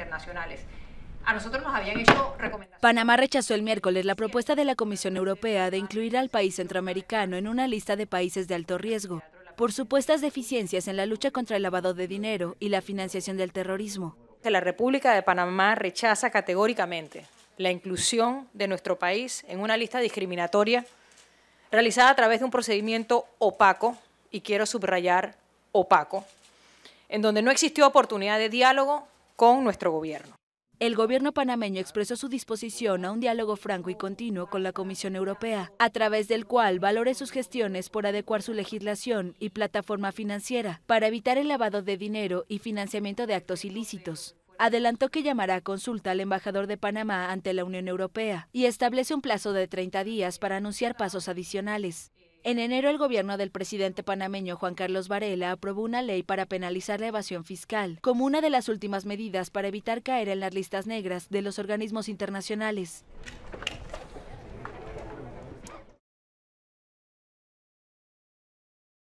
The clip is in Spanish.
internacionales. A nosotros nos habían hecho Panamá rechazó el miércoles la propuesta de la Comisión Europea de incluir al país centroamericano en una lista de países de alto riesgo por supuestas deficiencias en la lucha contra el lavado de dinero y la financiación del terrorismo. La República de Panamá rechaza categóricamente la inclusión de nuestro país en una lista discriminatoria realizada a través de un procedimiento opaco, y quiero subrayar opaco, en donde no existió oportunidad de diálogo con nuestro gobierno. El gobierno panameño expresó su disposición a un diálogo franco y continuo con la Comisión Europea, a través del cual valore sus gestiones por adecuar su legislación y plataforma financiera para evitar el lavado de dinero y financiamiento de actos ilícitos. Adelantó que llamará a consulta al embajador de Panamá ante la Unión Europea y establece un plazo de 30 días para anunciar pasos adicionales. En enero el gobierno del presidente panameño Juan Carlos Varela aprobó una ley para penalizar la evasión fiscal, como una de las últimas medidas para evitar caer en las listas negras de los organismos internacionales.